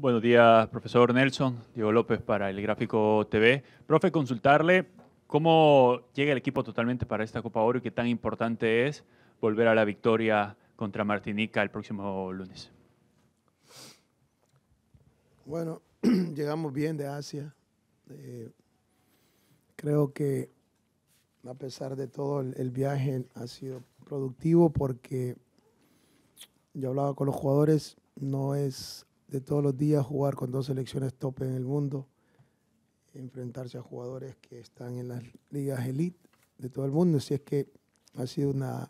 Buenos días, profesor Nelson. Diego López para El Gráfico TV. Profe, consultarle cómo llega el equipo totalmente para esta Copa Oro y qué tan importante es volver a la victoria contra Martinica el próximo lunes. Bueno, llegamos bien de Asia. Eh, creo que a pesar de todo el, el viaje ha sido productivo porque yo hablaba con los jugadores, no es de todos los días jugar con dos selecciones top en el mundo, enfrentarse a jugadores que están en las ligas elite de todo el mundo. Así es que ha sido una,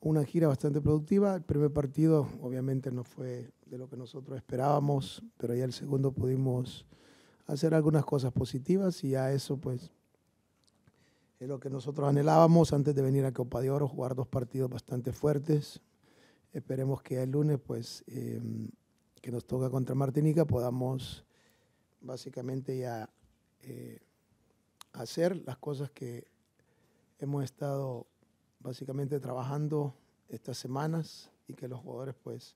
una gira bastante productiva. El primer partido obviamente no fue de lo que nosotros esperábamos, pero ya el segundo pudimos hacer algunas cosas positivas y a eso pues es lo que nosotros anhelábamos antes de venir a Copa de Oro, jugar dos partidos bastante fuertes. Esperemos que el lunes pues... Em, que nos toca contra Martinica podamos básicamente ya eh, hacer las cosas que hemos estado básicamente trabajando estas semanas y que los jugadores pues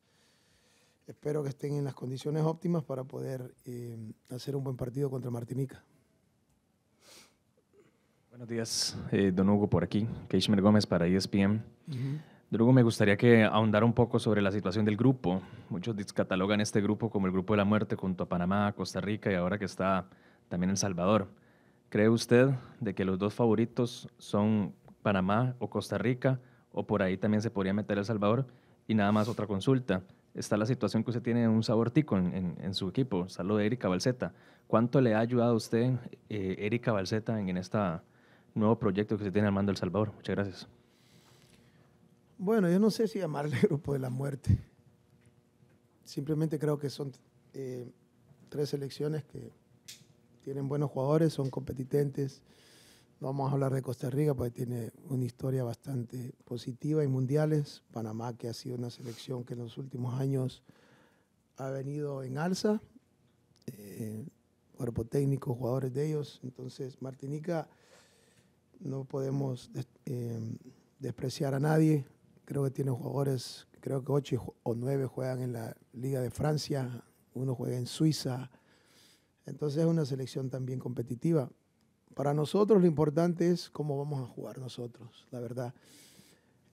espero que estén en las condiciones óptimas para poder eh, hacer un buen partido contra Martinica. Buenos días, eh, Don Hugo por aquí, Keishmer Gómez para ESPN. Luego me gustaría que ahondara un poco sobre la situación del grupo. Muchos catalogan este grupo como el grupo de la muerte junto a Panamá, Costa Rica y ahora que está también El Salvador. ¿Cree usted de que los dos favoritos son Panamá o Costa Rica o por ahí también se podría meter El Salvador? Y nada más otra consulta. Está la situación que usted tiene un sabor en, en, su equipo. Salud de Erika Balceta. ¿Cuánto le ha ayudado a usted, eh, Erika Balceta en, este nuevo proyecto que se tiene al mando El Salvador? Muchas gracias. Bueno, yo no sé si llamarle grupo de la muerte. Simplemente creo que son eh, tres selecciones que tienen buenos jugadores, son competentes. vamos a hablar de Costa Rica porque tiene una historia bastante positiva y mundiales. Panamá, que ha sido una selección que en los últimos años ha venido en alza. Eh, cuerpo técnico, jugadores de ellos. Entonces, Martinica, no podemos eh, despreciar a nadie creo que tiene jugadores, creo que ocho o nueve juegan en la Liga de Francia, uno juega en Suiza. Entonces es una selección también competitiva. Para nosotros lo importante es cómo vamos a jugar nosotros, la verdad.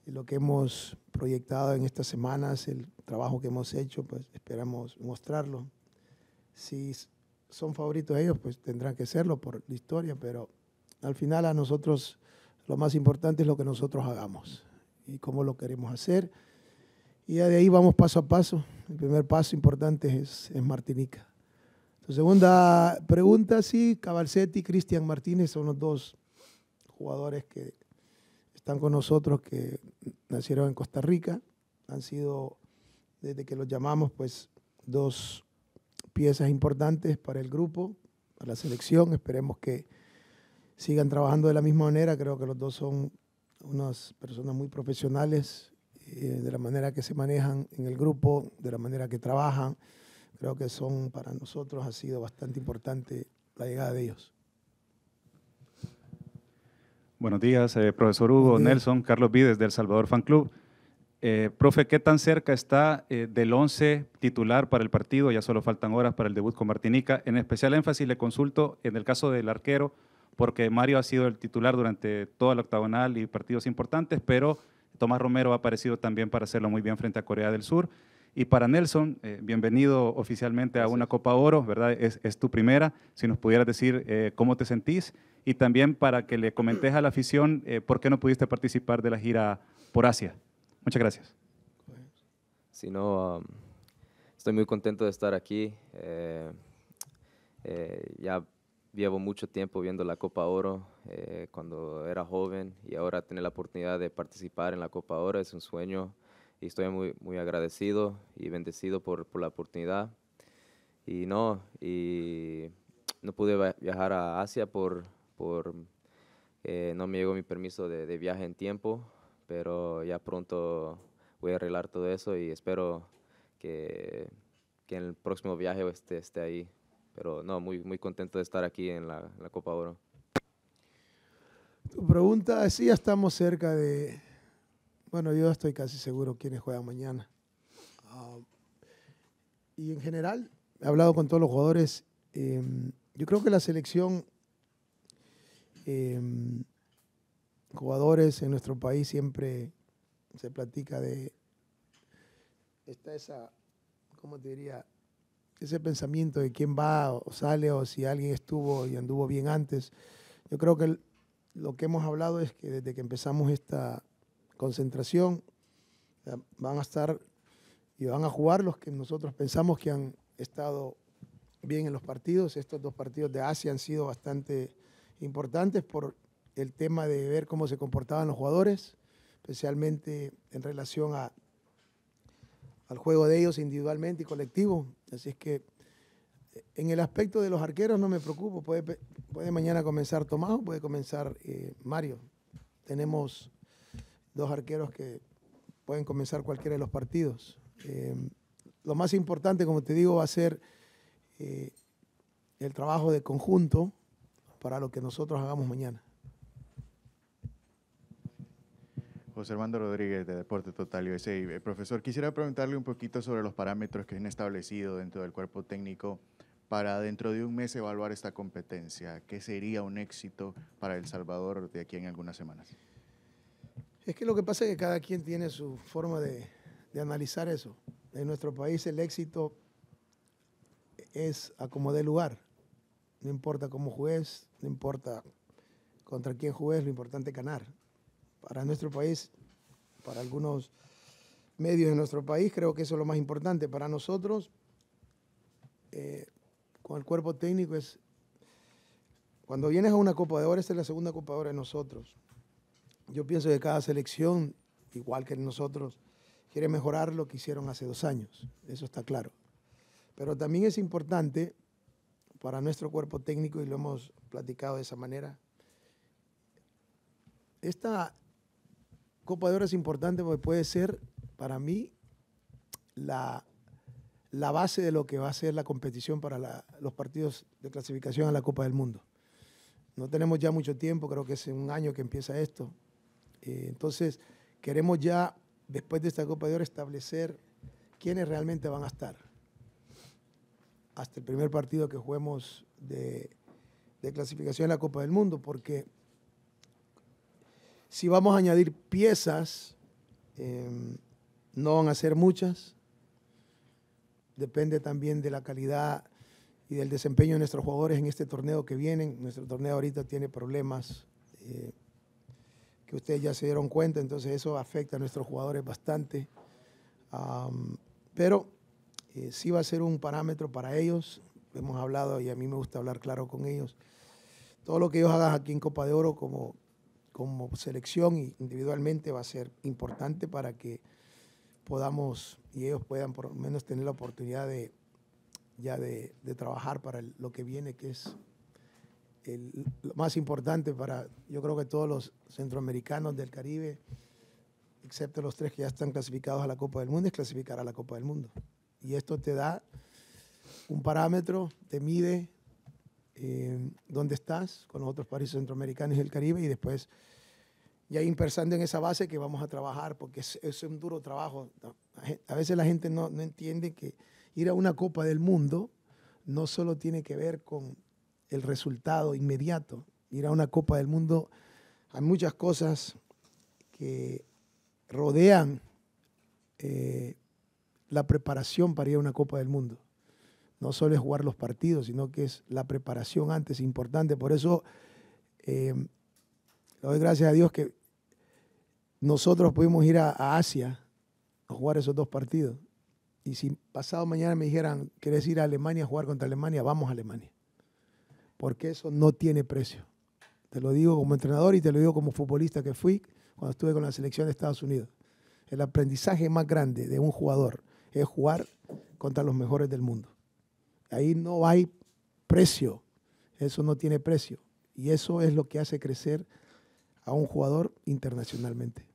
Lo que hemos proyectado en estas semanas, el trabajo que hemos hecho, pues esperamos mostrarlo. Si son favoritos ellos, pues tendrán que serlo por la historia, pero al final a nosotros lo más importante es lo que nosotros hagamos y cómo lo queremos hacer. Y de ahí vamos paso a paso. El primer paso importante es, es Martinica. Tu segunda pregunta, sí, Cabalcetti y Cristian Martínez son los dos jugadores que están con nosotros, que nacieron en Costa Rica. Han sido, desde que los llamamos, pues dos piezas importantes para el grupo, para la selección. Esperemos que sigan trabajando de la misma manera. Creo que los dos son unas personas muy profesionales eh, de la manera que se manejan en el grupo, de la manera que trabajan. Creo que son para nosotros ha sido bastante importante la llegada de ellos. Buenos días, eh, profesor Hugo Nelson, Carlos Vides del Salvador Fan Club. Eh, profe, ¿qué tan cerca está del 11 titular para el partido? Ya solo faltan horas para el debut con Martinica. En especial énfasis le consulto en el caso del arquero porque Mario ha sido el titular durante toda la octagonal y partidos importantes, pero Tomás Romero ha aparecido también para hacerlo muy bien frente a Corea del Sur. Y para Nelson, eh, bienvenido oficialmente a una Copa Oro, ¿verdad? Es, tu primera. Si nos pudieras decir eh, cómo te sentís y también para que le comentes a la afición eh, por qué no pudiste participar de la gira por Asia. Muchas gracias. Si no, um, estoy muy contento de estar aquí. ya llevo mucho tiempo viendo la Copa Oro eh, cuando era joven y ahora tener la oportunidad de participar en la Copa Oro es un sueño y estoy muy, muy agradecido y bendecido por, por la oportunidad. Y no, y no pude viajar a Asia por, por eh, no me llegó mi permiso de, viaje en tiempo, pero ya pronto voy a arreglar todo eso y espero que, que en el próximo viaje esté, esté ahí. Pero no, muy, muy contento de estar aquí en la, Copa Oro. Tu pregunta, sí, ya estamos cerca de, bueno, yo estoy casi seguro quiénes juegan mañana. Ah, y en general, he hablado con todos los jugadores. Em, yo creo que la selección, em, jugadores en nuestro país siempre se platica de, está esa, ¿cómo te diría? ese pensamiento de quién va o sale o si alguien estuvo y anduvo bien antes. Yo creo que lo que hemos hablado es que desde que empezamos esta concentración eh, van a estar y van a jugar los que nosotros pensamos que han estado bien en los partidos. Estos dos partidos de Asia han sido bastante importantes por el tema de ver cómo se comportaban los jugadores, especialmente en relación a al juego de ellos individualmente y colectivo. Así es que eh, en el aspecto de los arqueros no me preocupo. Puede, puede mañana comenzar Tomás o puede comenzar eh, Mario. Tenemos dos arqueros que pueden comenzar cualquiera de los partidos. Em, lo más importante, como te digo, va a ser eh, el trabajo de conjunto para lo que nosotros hagamos mañana. José Armando Rodríguez de Deporte Total USA. Eh, profesor, quisiera preguntarle un poquito sobre los parámetros que han establecido dentro del cuerpo técnico para dentro de un mes evaluar esta competencia. ¿Qué sería un éxito para El Salvador de aquí en algunas semanas? Es que lo que pasa es que cada quien tiene su forma de, analizar eso. En nuestro país el éxito es a acomodar lugar. No importa cómo juez, no importa contra quién juegues, lo importante es ganar para nuestro país, para algunos medios de nuestro país, creo que eso es lo más importante. Para nosotros, eh, con el cuerpo técnico es, cuando vienes a una Copa de Oro, esta es la segunda Copa de Oro de nosotros. Yo pienso que cada selección, igual que nosotros, quiere mejorar lo que hicieron hace dos años, eso está claro. Pero también es importante para nuestro cuerpo técnico, y lo hemos platicado de esa manera, esta, Copa de Oro es importante porque puede ser, para mí, la, base de lo que va a ser la competición para los partidos de clasificación a la Copa del Mundo. No tenemos ya mucho tiempo, creo que es un año que empieza esto. Eh, entonces, queremos ya, después de esta Copa de Oro, establecer quiénes realmente van a estar. Hasta el primer partido que juguemos de, de clasificación a la Copa del Mundo, porque si vamos a añadir piezas, em, no van a ser muchas. Depende también de la calidad y del desempeño de nuestros jugadores en este torneo que vienen. Nuestro torneo ahorita tiene problemas eh, que ustedes ya se dieron cuenta, entonces eso afecta a nuestros jugadores bastante. pero eh, sí va a ser un parámetro para ellos. Hemos hablado y a mí me gusta hablar claro con ellos. Todo lo que ellos hagan aquí en Copa de Oro como, como selección y individualmente va a ser importante para que podamos y ellos puedan por lo menos tener la oportunidad de ya de, trabajar para lo que viene, que es lo más importante para, yo creo que todos los centroamericanos del Caribe, excepto los tres que ya están clasificados a la Copa del Mundo, es clasificar a la Copa del Mundo. Y esto te da un parámetro, te mide, eh, dónde estás con los otros países centroamericanos del Caribe y después ya impersando en esa base que vamos a trabajar porque es, es un duro trabajo. A veces la gente no, entiende que ir a una Copa del Mundo no solo tiene que ver con el resultado inmediato. Ir a una Copa del Mundo, hay muchas cosas que rodean eh, la preparación para ir a una Copa del Mundo. No solo es jugar los partidos, sino que es la preparación antes importante. Por eso eh, le doy gracias a Dios que nosotros pudimos ir a, Asia a jugar esos dos partidos. Y si pasado mañana me dijeran, ¿querés ir a Alemania a jugar contra Alemania? Vamos a Alemania. Porque eso no tiene precio. Te lo digo como entrenador y te lo digo como futbolista que fui cuando estuve con la selección de Estados Unidos. El aprendizaje más grande de un jugador es jugar contra los mejores del mundo. Ahí no hay precio. Eso no tiene precio. Y eso es lo que hace crecer a un jugador internacionalmente.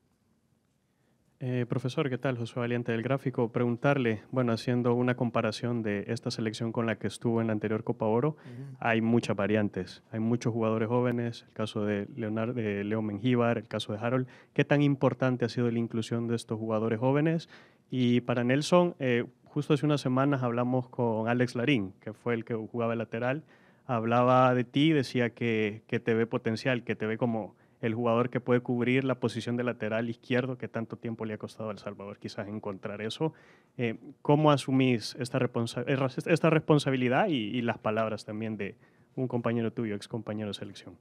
Eh, profesor, ¿qué tal? José Valiente del Gráfico. Preguntarle, bueno, haciendo una comparación de esta selección con la que estuvo en la anterior Copa Oro, hay muchas variantes, hay muchos jugadores jóvenes, el caso de, Leonardo, de Leo Mengíbar, el caso de Harold. ¿Qué tan importante ha sido la inclusión de estos jugadores jóvenes? Y para Nelson, eh, justo hace unas semanas hablamos con Alex Larín, que fue el que jugaba lateral, hablaba de ti, decía que te ve potencial, que te ve como el jugador que puede cubrir la posición de lateral izquierdo que tanto tiempo le ha costado al Salvador quizás encontrar eso. Eh, ¿Cómo asumís esta, eh, esta responsabilidad y, las palabras también de un compañero tuyo, ex compañero de selección?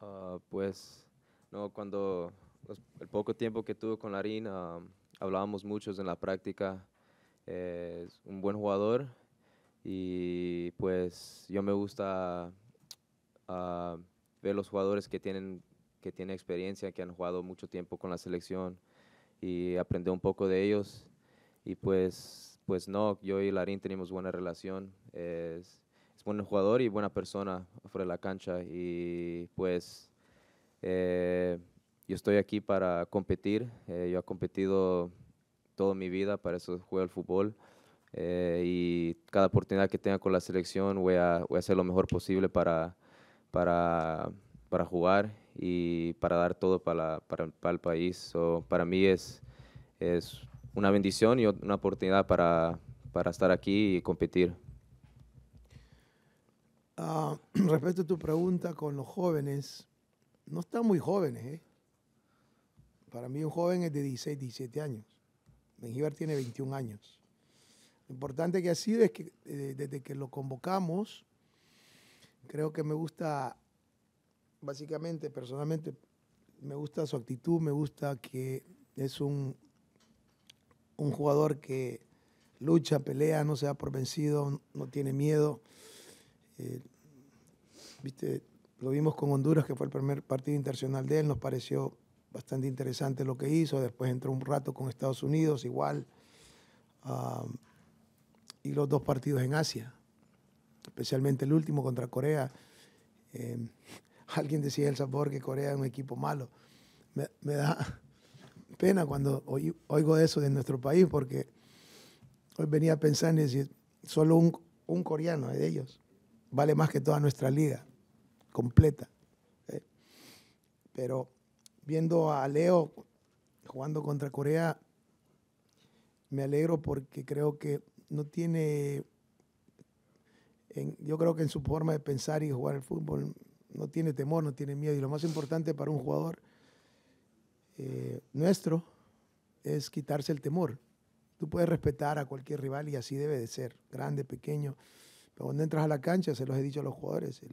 Ah, pues, no, cuando pues, el poco tiempo que tuve con Larín, ah, hablábamos muchos en la práctica. Eh, es un buen jugador y pues yo me gusta... Ah, ver los jugadores que tienen, que tiene experiencia, que han jugado mucho tiempo con la selección y aprender un poco de ellos. Y pues, pues no, yo y Larín tenemos buena relación. Es, es buen jugador y buena persona fuera de la cancha. Y pues eh, yo estoy aquí para competir. Eh, yo he competido toda mi vida, para eso juego al fútbol. Eh, y cada oportunidad que tenga con la selección voy a, voy a hacer lo mejor posible para, para, para jugar y para dar todo para, para, el país. para mí es, es una bendición y una oportunidad para, para estar aquí y competir. Ah, respecto a tu pregunta con los jóvenes, no están muy jóvenes. ¿eh? Para mí un joven es de 16, 17 años. Mengíbar tiene 21 años. Lo importante que ha sido es que eh, desde que lo convocamos, creo que me gusta, básicamente, personalmente, me gusta su actitud, me gusta que es un, un jugador que lucha, pelea, no se da por vencido, no tiene miedo. Eh, viste, lo vimos con Honduras, que fue el primer partido internacional de él, nos pareció bastante interesante lo que hizo, después entró un rato con Estados Unidos, igual, ah, y los dos partidos en Asia especialmente el último contra Corea. Em, alguien decía El Sabor que Corea es un equipo malo. Me, da pena cuando oigo eso de nuestro país porque hoy venía a pensar en decir, solo un, coreano de ellos vale más que toda nuestra liga completa. ¿eh? Pero viendo a Leo jugando contra Corea, me alegro porque creo que no tiene yo creo que en su forma de pensar y jugar el fútbol no tiene temor, no tiene miedo. Y lo más importante para un jugador eh, nuestro es quitarse el temor. Tú puedes respetar a cualquier rival y así debe de ser, grande, pequeño. Pero cuando entras a la cancha, se los he dicho a los jugadores, eh,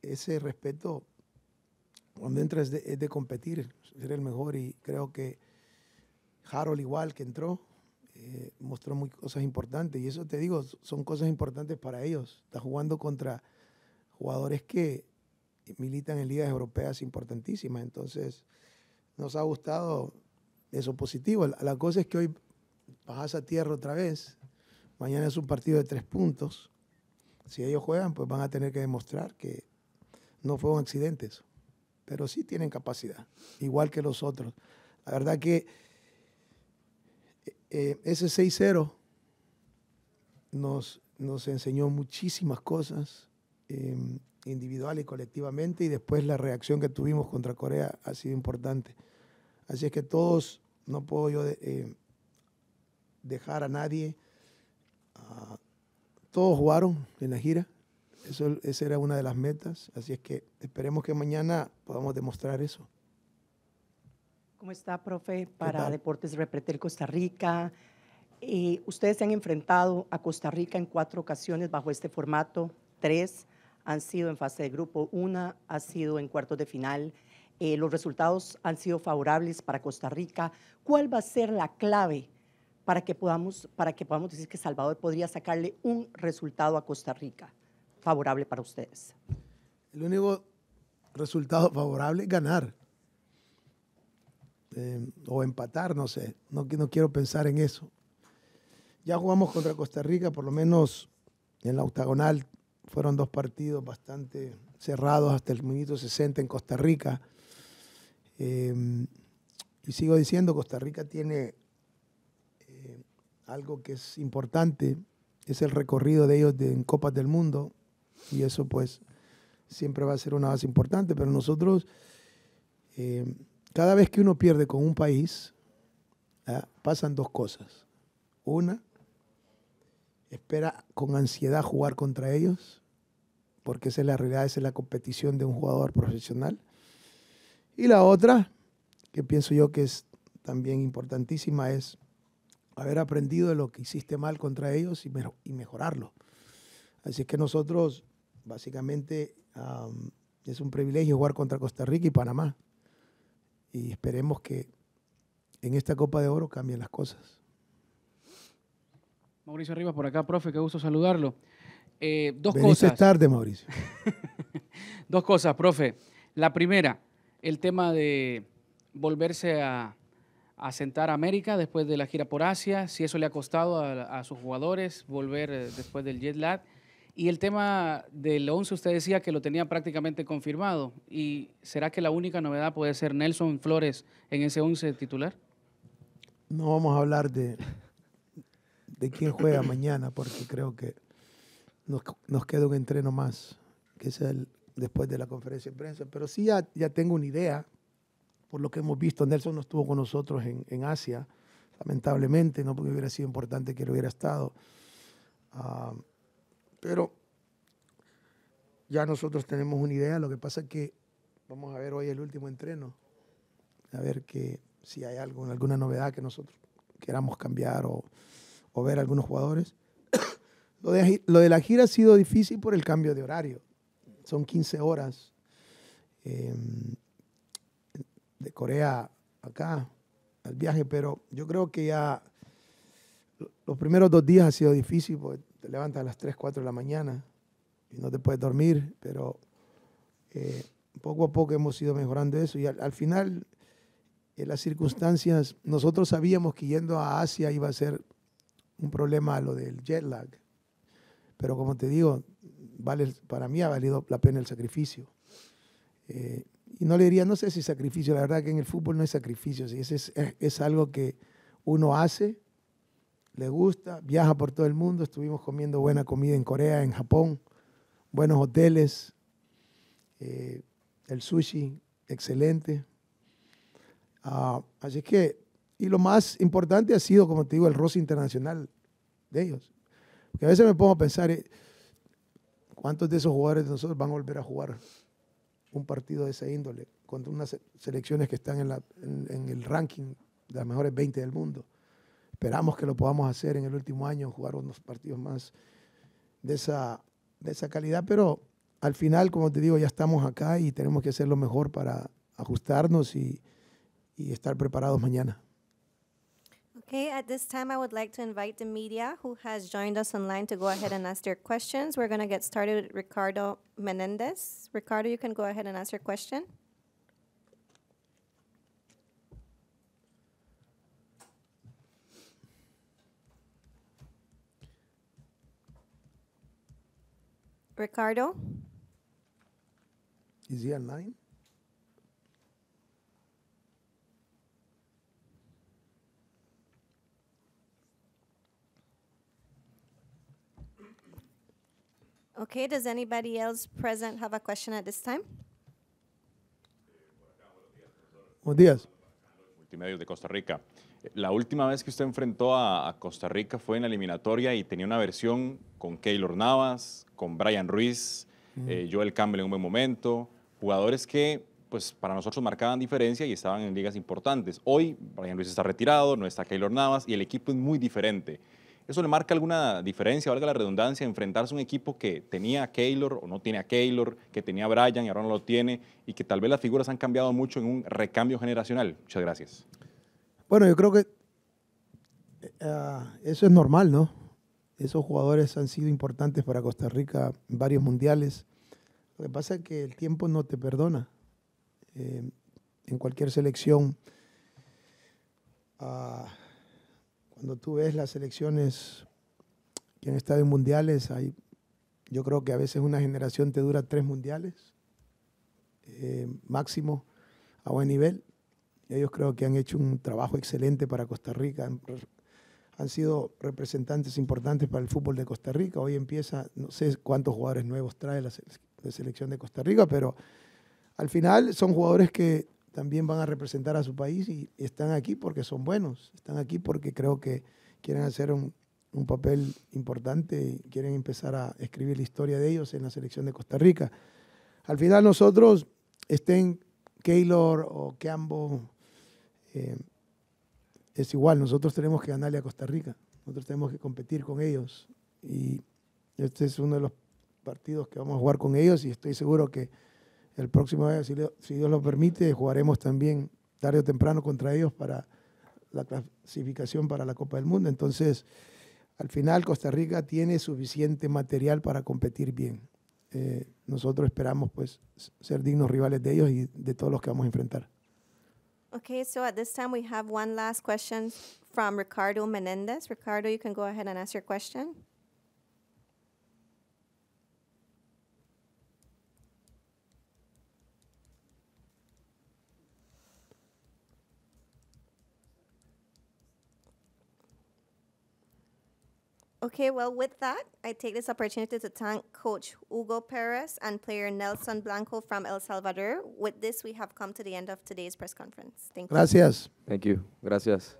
ese respeto cuando entras es de competir, ser el mejor. Y creo que Harold igual que entró, eh, mostró muy cosas importantes. Y eso te digo, son cosas importantes para ellos. Está jugando contra jugadores que militan en ligas europeas importantísimas. Entonces, nos ha gustado eso positivo. La cosa es que hoy bajas a tierra otra vez. Mañana es un partido de tres puntos. Si ellos juegan, pues van a tener que demostrar que no fueron accidentes. Pero sí tienen capacidad, igual que los otros. La verdad que eh, ese 6-0 nos, nos enseñó muchísimas cosas em, individual y colectivamente y después la reacción que tuvimos contra Corea ha sido importante. Así es que todos, no puedo yo em, dejar a nadie, ah, todos jugaron en la gira, eso, esa era una de las metas, así es que esperemos que mañana podamos demostrar eso. ¿Cómo está, profe? Para Deportes Repretel Costa Rica. Eh, ustedes se han enfrentado a Costa Rica en cuatro ocasiones bajo este formato. Tres han sido en fase de grupo, una ha sido en cuartos de final. Eh, los resultados han sido favorables para Costa Rica. ¿Cuál va a ser la clave para que podamos, para que podamos decir que Salvador podría sacarle un resultado a Costa Rica favorable para ustedes? El único resultado favorable es ganar. Eh, o empatar, no sé, no, no quiero pensar en eso. Ya jugamos contra Costa Rica, por lo menos en la octagonal fueron dos partidos bastante cerrados hasta el minuto 60 en Costa Rica. Em, y sigo diciendo, Costa Rica tiene eh, algo que es importante, es el recorrido de ellos en Copas del Mundo, y eso pues siempre va a ser una base importante, pero nosotros em, cada vez que uno pierde con un país, ¿ah? pasan dos cosas. Una, espera con ansiedad jugar contra ellos, porque esa es la realidad, esa es la competición de un jugador profesional. Y la otra, que pienso yo que es también importantísima, es haber aprendido de lo que hiciste mal contra ellos y, mejorarlo. Así que nosotros, básicamente, es un privilegio jugar contra Costa Rica y Panamá y esperemos que en esta Copa de Oro cambien las cosas. Mauricio Rivas por acá, profe, qué gusto saludarlo. Eh, dos cosas. tarde, Mauricio. dos cosas, profe. La primera, el tema de volverse a, sentar a América después de la gira por Asia, si eso le ha costado a, a sus jugadores, volver eh, después del jet lag. Y el tema del 11, usted decía que lo tenía prácticamente confirmado. ¿Y será que la única novedad puede ser Nelson Flores en ese 11 titular? No vamos a hablar de, de quién juega mañana, porque creo que nos, queda un entreno más, que es el después de la conferencia de prensa. Pero sí ya, tengo una idea, por lo que hemos visto. Nelson no estuvo con nosotros en, Asia, lamentablemente, no porque hubiera sido importante que él hubiera estado. Ah, pero ya nosotros tenemos una idea. Lo que pasa es que vamos a ver hoy el último entreno. A ver que si hay algo, alguna novedad que nosotros queramos cambiar o, ver algunos jugadores. lo, de, la gira ha sido difícil por el cambio de horario. Son 15 horas em, de Corea acá al viaje, pero yo creo que ya los primeros dos días ha sido difícil levanta levantas a las 3, 4 de la mañana y no te puedes dormir, pero eh, poco a poco hemos ido mejorando eso y al, final en las circunstancias, nosotros sabíamos que yendo a Asia iba a ser un problema lo del jet lag, pero como te digo, vale, para mí ha valido la pena el sacrificio. Eh, y no le diría, no sé si sacrificio, la verdad que en el fútbol no es sacrificio, si es, es, es algo que uno hace le gusta, viaja por todo el mundo, estuvimos comiendo buena comida en Corea, en Japón, buenos hoteles, eh, el sushi excelente. Ah, así que, y lo más importante ha sido, como te digo, el roce internacional de ellos. Porque a veces me pongo a pensar, eh, ¿cuántos de esos jugadores de nosotros van a volver a jugar un partido de esa índole contra unas selecciones que están en, en el ranking de las mejores 20 del mundo? Esperamos que lo podamos hacer en el último año, jugar unos partidos más de esa, de esa calidad, pero al final, como te digo, ya estamos acá y tenemos que hacer lo mejor para ajustarnos y, y estar preparados mañana. Okay, at this time, I would like to invite the media who has joined us online to go ahead and ask their questions. We're going to get started with Ricardo Menendez. Ricardo, you can go ahead and ask your question. Ricardo? Is he online? Okay, does anybody else present have a question at this time? Buenos días. Multimedios de Costa Rica. La última vez que usted enfrentó a, Costa Rica fue en la eliminatoria y tenía una versión con Keylor Navas, con Brian Ruiz, eh, Joel Campbell en un buen momento, jugadores que pues para nosotros marcaban diferencia y estaban en ligas importantes. Hoy Brian Ruiz está retirado, no está Keylor Navas y el equipo es muy diferente. ¿Eso le marca alguna diferencia, valga la redundancia, enfrentarse a un equipo que tenía a Keylor o no tiene a Keylor, que tenía a Brian y ahora no lo tiene y que tal vez las figuras han cambiado mucho en un recambio generacional? Muchas gracias. Bueno, yo creo que eh, ah, eso es normal, ¿no? Esos jugadores han sido importantes para Costa Rica, en varios mundiales. Lo que pasa es que el tiempo no te perdona. Eh, en cualquier selección, ah, cuando tú ves las selecciones que han estado en mundiales, hay, yo creo que a veces una generación te dura tres mundiales, eh, máximo, a buen nivel ellos creo que han hecho un trabajo excelente para Costa Rica. Han, sido representantes importantes para el fútbol de Costa Rica. Hoy empieza, no sé cuántos jugadores nuevos trae la, selección de Costa Rica, pero al final son jugadores que también van a representar a su país y están aquí porque son buenos, están aquí porque creo que quieren hacer un, papel importante y quieren empezar a escribir la historia de ellos en la selección de Costa Rica. Al final nosotros, estén Keylor o Cambo eh, es igual, nosotros tenemos que ganarle a Costa Rica, nosotros tenemos que competir con ellos y este es uno de los partidos que vamos a jugar con ellos y estoy seguro que el próximo año, si, Dios lo permite, jugaremos también tarde o temprano contra ellos para la clasificación para la Copa del Mundo. Entonces, al final Costa Rica tiene suficiente material para competir bien. Eh, nosotros esperamos pues ser dignos rivales de ellos y de todos los que vamos a enfrentar. Okay, so at this time we have one last question from Ricardo Menendez. Ricardo, you can go ahead and ask your question. Okay, well, with that, I take this opportunity to thank Coach Hugo Perez and player Nelson Blanco from El Salvador. With this, we have come to the end of today's press conference. Thank Gracias. you. Thank you. Gracias.